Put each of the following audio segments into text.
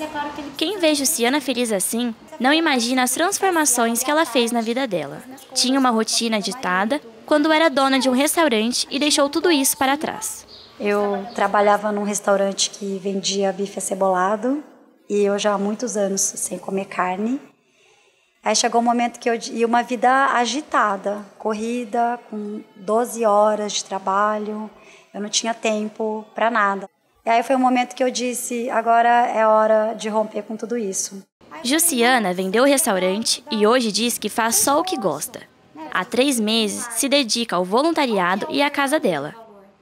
É Quem vê Luciana feliz assim, não imagina as transformações que ela fez na vida dela. Tinha uma rotina ditada quando era dona de um restaurante e deixou tudo isso para trás. Eu trabalhava num restaurante que vendia bife acebolado e eu já há muitos anos sem comer carne. Aí chegou um momento que eu ia uma vida agitada, corrida, com 12 horas de trabalho, eu não tinha tempo para nada. E aí foi um momento que eu disse: agora é hora de romper com tudo isso. Jussiana vendeu o restaurante e hoje diz que faz só o que gosta. Há três meses se dedica ao voluntariado e à casa dela.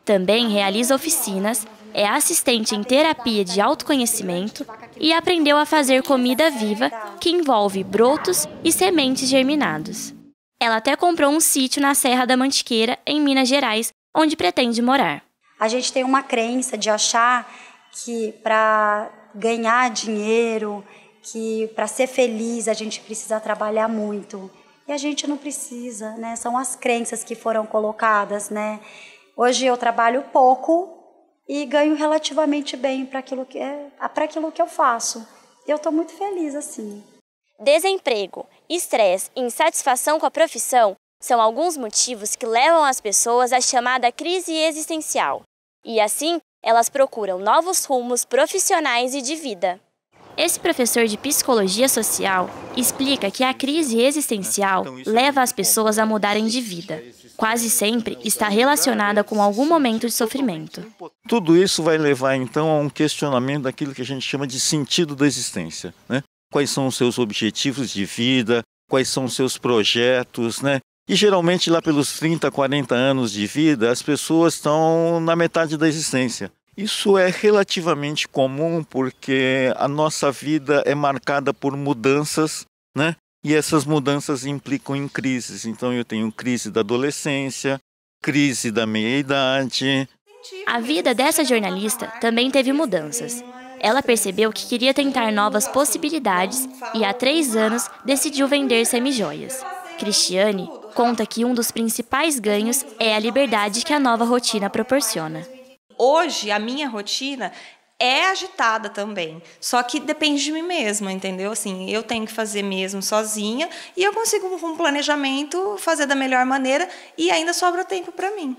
Também realiza oficinas, é assistente em terapia de autoconhecimento e aprendeu a fazer comida viva que envolve brotos e sementes germinados. Ela até comprou um sítio na Serra da Mantiqueira, em Minas Gerais, onde pretende morar. A gente tem uma crença de achar que para ganhar dinheiro, que para ser feliz a gente precisa trabalhar muito. E a gente não precisa, né? São as crenças que foram colocadas, né? Hoje eu trabalho pouco e ganho relativamente bem para aquilo que é, para aquilo que eu faço. Eu estou muito feliz assim. Desemprego, estresse e insatisfação com a profissão são alguns motivos que levam as pessoas à chamada crise existencial. E assim, elas procuram novos rumos profissionais e de vida. Esse professor de psicologia social explica que a crise existencial então, é leva as pessoas a mudarem de vida. Quase sempre está relacionada com algum momento de sofrimento. Tudo isso vai levar então a um questionamento daquilo que a gente chama de sentido da existência. Né? Quais são os seus objetivos de vida? Quais são os seus projetos? Né? E geralmente lá pelos 30, 40 anos de vida, as pessoas estão na metade da existência. Isso é relativamente comum porque a nossa vida é marcada por mudanças, né? E essas mudanças implicam em crises. Então eu tenho crise da adolescência, crise da meia-idade. A vida dessa jornalista também teve mudanças. Ela percebeu que queria tentar novas possibilidades e, há três anos, decidiu vender semijoias. Cristiane conta que um dos principais ganhos é a liberdade que a nova rotina proporciona. Hoje, a minha rotina é agitada também. Só que depende de mim mesma, entendeu? Assim, eu tenho que fazer mesmo sozinha e eu consigo com um planejamento fazer da melhor maneira e ainda sobra tempo para mim.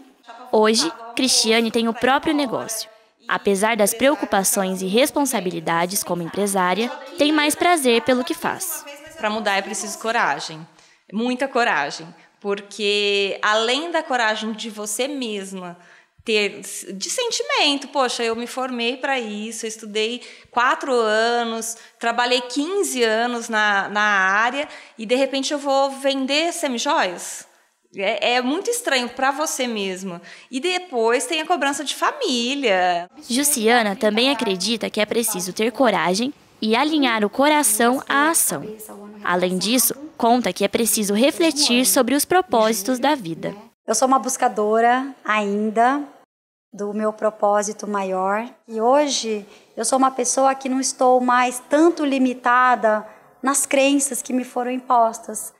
Hoje, Cristiane tem o próprio negócio. Apesar das preocupações e responsabilidades como empresária, tem mais prazer pelo que faz. Para mudar é preciso coragem, muita coragem, porque além da coragem de você mesma ter de sentimento, poxa, eu me formei para isso, eu estudei quatro anos, trabalhei 15 anos na, na área e de repente eu vou vender semijóias? É, é, muito estranho para você mesma. E depois tem a cobrança de família. Juciana também acredita que é preciso ter coragem e alinhar o coração à ação. Além disso, conta que é preciso refletir sobre os propósitos da vida. Eu sou uma buscadora ainda do meu propósito maior e hoje eu sou uma pessoa que não estou mais tanto limitada nas crenças que me foram impostas.